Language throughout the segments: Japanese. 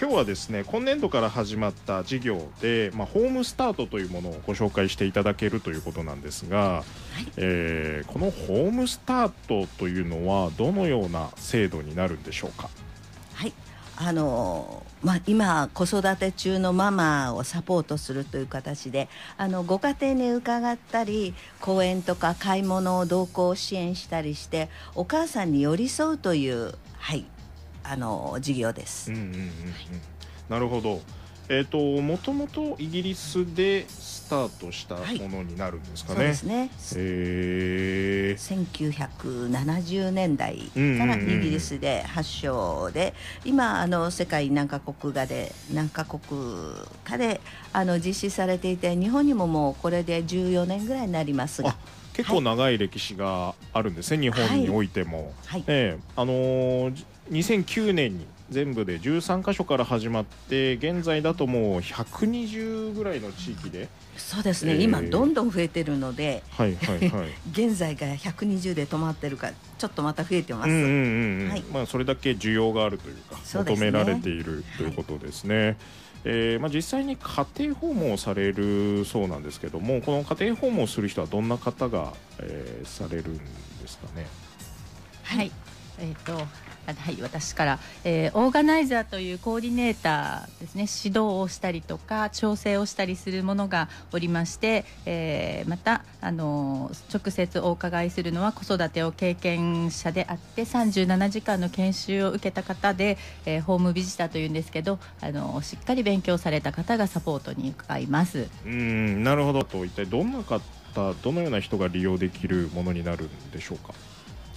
今日はですね今年度から始まった事業で、まあ、ホームスタートというものをご紹介していただけるということなんですが、はい、えー、このホームスタートというのはどのような制度になるんでしょうか。はいあのまあ、今子育て中のママをサポートするという形であのご家庭に伺ったり公園とか買い物を同行支援したりしてお母さんに寄り添うという、はい、あの事業です。うんうんうんうんなるほど。えーと、もともとイギリスでスタートしたものになるんですかね。はい、そうですね、えー、1970年代からイギリスで発祥で、うんうんうん、今あの世界何カ国がで何カ国かであの実施されていて日本にももうこれで14年ぐらいになりますが。結構長い歴史があるんですね、はい、日本においても。はい、えー、あのー2009年に全部で13箇所から始まって現在だともう120ぐらいの地域でそうですね、えー、今どんどん増えてるので、はいはいはい、現在が120で止まってるかちょっとまた増えてます、うんうんうんまあ、それだけ需要があるというか、ね、求められているということですね。はいえーまあ、実際に家庭訪問をされるそうなんですけどもこの家庭訪問をする人はどんな方が、えー、されるんですかね。はい、えっ、ー、とはい私から、えー、オーガナイザーというコーディネーターですね指導をしたりとか調整をしたりするものがおりまして、えー、またあの直接お伺いするのは子育てを経験者であって37時間の研修を受けた方で、えー、ホームビジターというんですけどあのしっかり勉強された方がサポートに伺いますうんなるほどと一体どんな方どのような人が利用できるものになるんでしょうか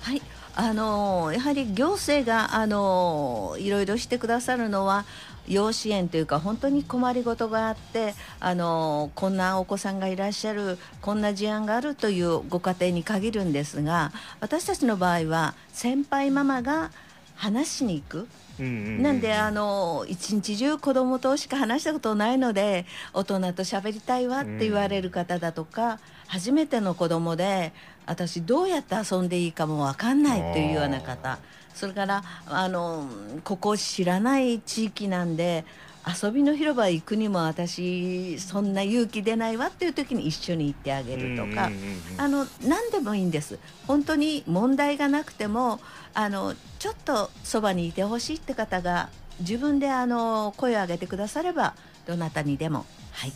はいあのやはり行政があのいろいろしてくださるのは養子縁というか本当に困りごとがあってあのこんなお子さんがいらっしゃるこんな事案があるというご家庭に限るんですが私たちの場合は先輩ママが話しに行く、なんであの一日中子供としか話したことないので大人と喋りたいわって言われる方だとか、うん、初めての子供で私どうやって遊んでいいかも分かんないっていうような方それからあのここ知らない地域なんで遊びの広場行くにも私そんな勇気出ないわっていう時に一緒に行ってあげるとか、あの何でもいいんです本当に問題がなくてもあのちょっとそばにいてほしいって方が自分であの声を上げてくださればどなたにでもはい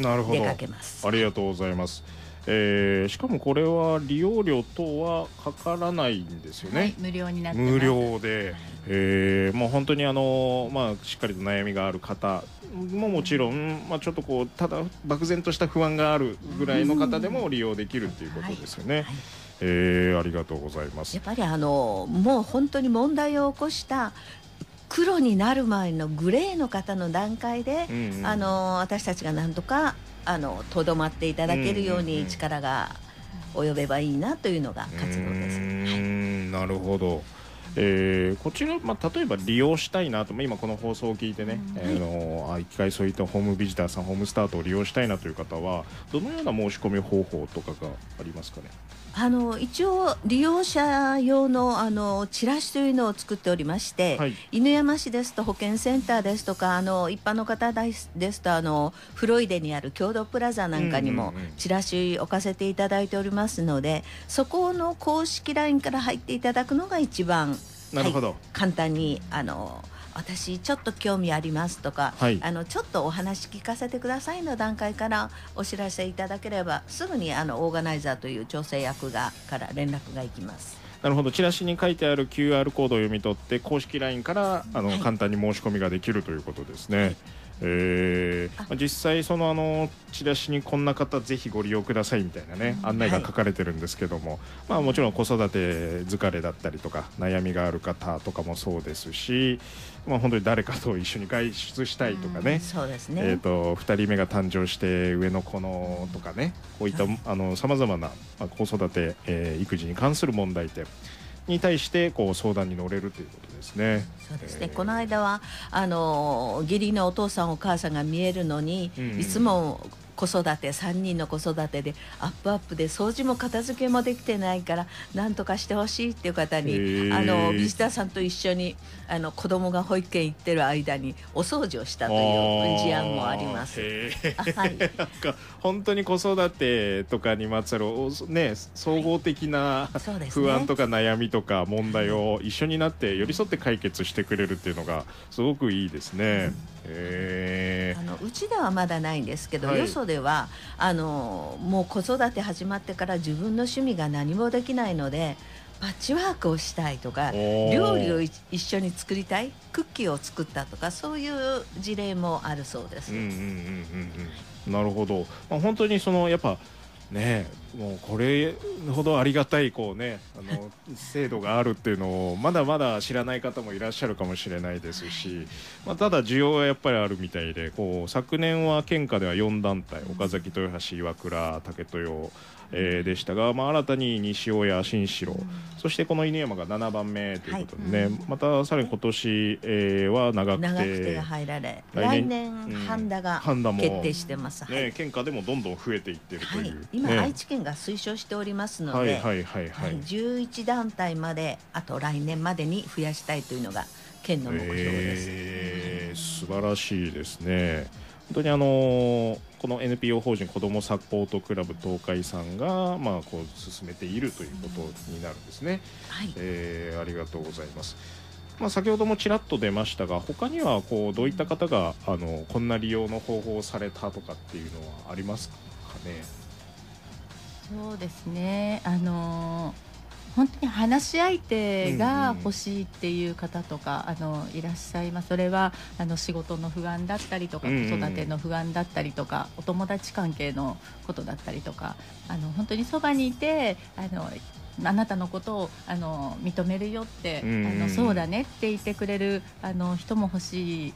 なるほどありがとうございます。えー、しかもこれは利用料等はかからないんですよね、はい、無料になって無料で、はえー、もう本当にあの、まあ、しっかりと悩みがある方ももちろん、まあ、ちょっとこうただ漠然とした不安があるぐらいの方でも利用できるということですよね。はいはえー、ありがとうございますやっぱりあのもう本当に問題を起こした黒になる前のグレーの方の段階で、うんうん、あの私たちがなんとかとどまっていただけるように力が及べばいいなというのが活動です。はい、なるほどえー、こちら、まあ、例えば利用したいなと今、この放送を聞いてね、うん、えー、のあ一回そういったホームビジターさんホームスタートを利用したいなという方はどのような申し込み方法とかがありますかね。あの一応利用者用のあのチラシというのを作っておりまして、はい、犬山市ですと保健センターですとかあの一般の方ですとあのフロイデにある共同プラザなんかにもチラシ置かせていただいておりますので、そこの公式 LINE から入っていただくのが一番なるほど、はい、簡単にあの私ちょっと興味ありますとか、はい、あのちょっとお話聞かせてくださいの段階からお知らせいただければすぐにあのオーガナイザーという調整役がから連絡がいきます。なるほどチラシに書いてある QR コードを読み取って公式 LINE からあの、はい、簡単に申し込みができるということですね。はいえー、ま実際そのあのチラシにこんな方ぜひご利用くださいみたいなね、案内が書かれてるんですけども、はい、まあもちろん子育て疲れだったりとか悩みがある方とかもそうですし、まあ本当に誰かと一緒に外出したいとかね、えっ、と人目が誕生して上の子のとかね、こういった、あのさまざまな子育て、えー、育児に関する問題点。に対してこう相談に乗れるということですね。そうですね、えー、この間はあの義理のお父さんお母さんが見えるのに、うん、いつも子育て3人の子育てでアップアップで掃除も片付けもできてないから何とかしてほしいっていう方にあのビジターさんと一緒にあの子供が保育園行ってる間にお掃除をしたという事案もあります。はい、本当に子育てとかにまつわる、ね、総合的な、はいね、不安とか悩みとか問題を一緒になって寄り添って解決してくれるっていうのがすごくいいですね。うん、あのうちではまだないんですけど、はい、よそでではあのもう子育て始まってから自分の趣味が何もできないのでパッチワークをしたいとか料理を一緒に作りたいクッキーを作ったとかそういう事例もあるそうです。なるほど、まあ、本当にそのやっぱねもうこれほどありがたいこうねあの制度があるっていうのをまだまだ知らない方もいらっしゃるかもしれないですし、まあ、ただ需要はやっぱりあるみたいでこう昨年は県下では4団体岡崎豊橋岩倉竹豊えー、でしたが、まあ、新たに西尾や新城、うん、そしてこの犬山が7番目ということでね、はいうん、またさらに今年、えー、は長くてが入られ来年半田が決定してます、ね、はい、県下でもどんどん増えていってるという、はい、今、ね、愛知県が推奨しておりますので、はいはいはい、11団体まであと来年までに増やしたいというのが県の目標です、えー、素晴らしいですね。本当にあのこの NPO 法人子どもサポートクラブ東海さんが、まあ、こう進めているということになるんですね。はい、えー、ありがとうございます。まあ、先ほどもちらっと出ましたが他にはこうどういった方があのこんな利用の方法をされたとかっていうのはありますかねそうですねあのー本当に話し相手が欲しいっていう方とか、あのいらっしゃいますそれはあの仕事の不安だったりとか子育ての不安だったりとか、お友達関係のことだったりとかあの本当にそばにいてあのあなたのことをあの認めるよって、あのそうだねって言ってくれるあの人も欲しい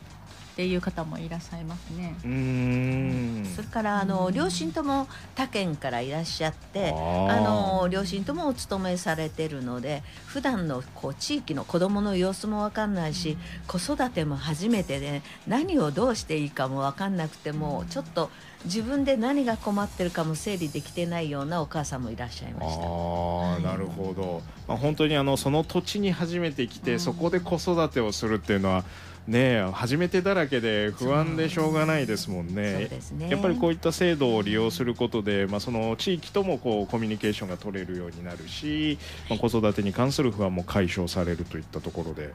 っていう方もいらっしゃいますね。うんそれからあの両親とも他県からいらっしゃってあの両親ともお勤めされてるので普段のこう地域の子どもの様子も分かんないし、子育ても初めてで、何をどうしていいかも分かんなくてもちょっと自分で何が困ってるかも整理できてないようなお母さんもいらっしゃいました。あはなるほど、まあ、本当にあのその土地に初めて来て、そこで子育てをするっていうのはね初めてだらけで不安でしょうがないですもんね、ね、やっぱりこういった制度を利用することで、まあ、その地域ともこうコミュニケーションが取れるようになるし、まあ、子育てに関する不安も解消されるといったところで、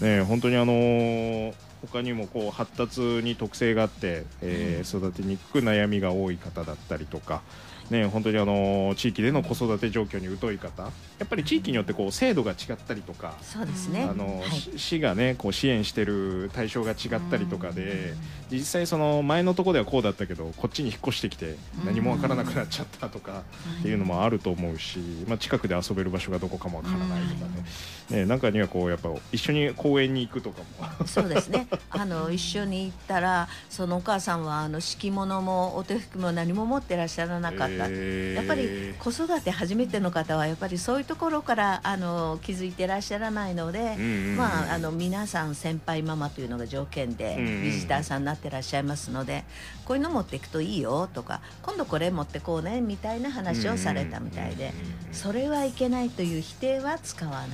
ね、本当にあのー他にもこう発達に特性があって、えー、育てにくく悩みが多い方だったりとか、ね、本当にあの地域での子育て状況に疎い方やっぱり地域によってこう制度が違ったりとかそうですね、あの、市が、ね、こう支援している対象が違ったりとかで実際その前のところではこうだったけどこっちに引っ越してきて何もわからなくなっちゃったとかっていうのもあると思うし、まあ、近くで遊べる場所がどこかもわからないとかねね中にはこうやっぱ一緒に公園に行くとかもそうですね あの一緒に行ったらそのお母さんはあの敷物もお手拭きも何も持ってらっしゃらなかった。方、えやっぱり子育て初めての方はやっぱりそういうところからあの気づいてらっしゃらないので、まあ、あの皆さん先輩ママというのが条件でビジターさんになってらっしゃいますので、こういうの持っていくといいよとか今度これ持ってこうねみたいな話をされたみたいで、それはいけないという否定は使わない、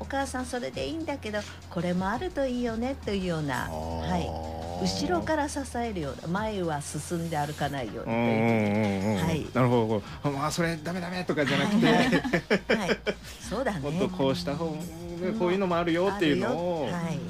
お母さんそれでいいんだけどこれもあるといいよねというような。はい後ろから支えるような前は進んで歩かないようにというなるほどまあそれだめだめとかじゃなくて、はい、そうだね もっとこうした方ね、こういうのもあるよっていうのを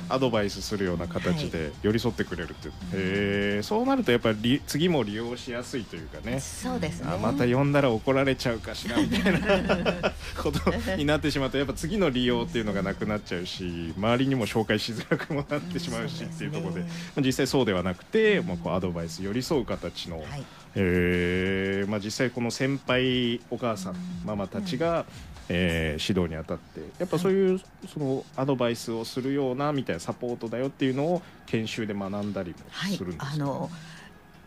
アドバイスするような形で寄り添ってくれるっていう、はい、えー、そうなるとやっぱり次も利用しやすいというかねそうですねまた呼んだら怒られちゃうかしらみたいな ことになってしまうとやっぱ次の利用っていうのがなくなっちゃうし周りにも紹介しづらくもなってしまうしっていうところで、実際そうではなくて、まあ、こうアドバイス寄り添う形の、はい、えー、まあ、実際この先輩お母さんママたちが、えー、指導にあたってやっぱそういうそのアドバイスをするようなみたいなサポートだよっていうのを研修で学んだりもするんですか、はい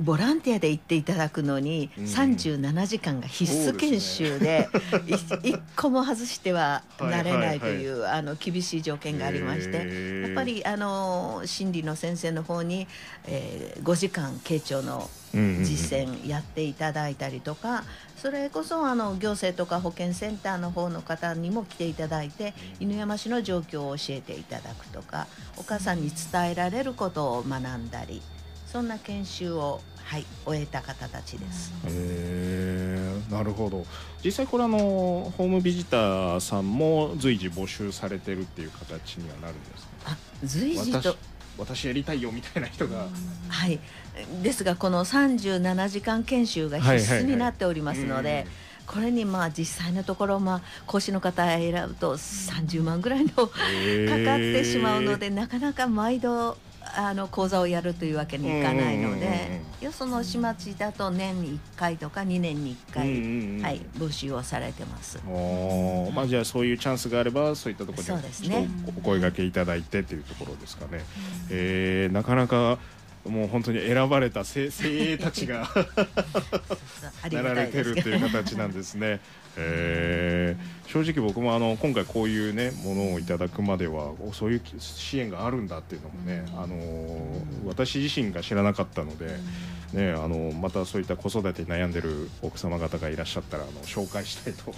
ボランティアで行っていただくのに37時間が必須研修で一、個も外してはなれないというあの厳しい条件がありましてやっぱりあの心理の先生の方に、え5時間慶長の実践やっていただいたりとか、それこそあの行政とか保健センターの方の方にも来ていただいて犬山市の状況を教えていただくとかお母さんに伝えられることを学んだりそんな研修をはい終えた方たちです。へなるほど実際これあのホームビジターさんも随時募集されてるっていう形にはなるんですか、あ随時と私やりたいよみたいな人が。はいですがこの37時間研修が必須になっておりますので。はいはいはいこれにまあ実際のところまあ講師の方選ぶと30万ぐらいのかかってしまうのでなかなか毎度あの講座をやるというわけにいかないので、よその市町だと年に1回とか2年に1回、はい、募集をされてますまあ、じゃあそういうチャンスがあればそういったところに、ね、お声がけいただいてというところですかね、えー、なかなかもう本当に選ばれた精鋭たちが なられてるという形なんですね。えー、正直僕もあの今回こういうねものをいただくまではそういう支援があるんだっていうのもね、あのー、私自身が知らなかったので、ね、あのまたそういった子育てに悩んでる奥様方がいらっしゃったらあの紹介したいと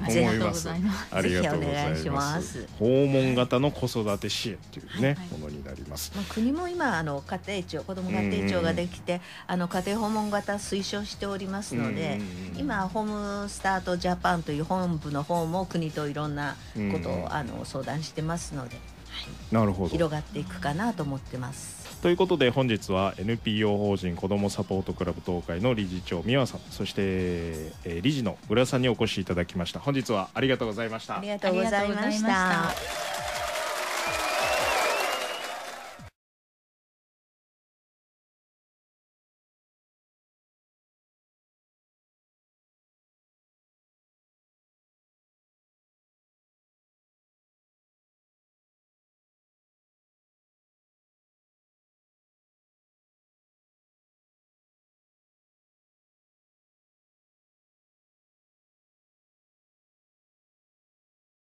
思いますありがとうございますぜひお願いします。訪問型の子育て支援というね、はいはい、ものになります、まあ、国も今あの家庭庁子ども家庭庁ができて、あの家庭訪問型推奨しておりますので、今ホームスタートジャパンという本部の方も国といろんなことを、あの相談してますので。なるほど広がっていくかなと思ってます。ということで本日は NPO 法人子どもサポートクラブ東海の理事長美和さんそして、えー、理事の浦さんにお越しいただきました本日はありがとうございましたありがとうございました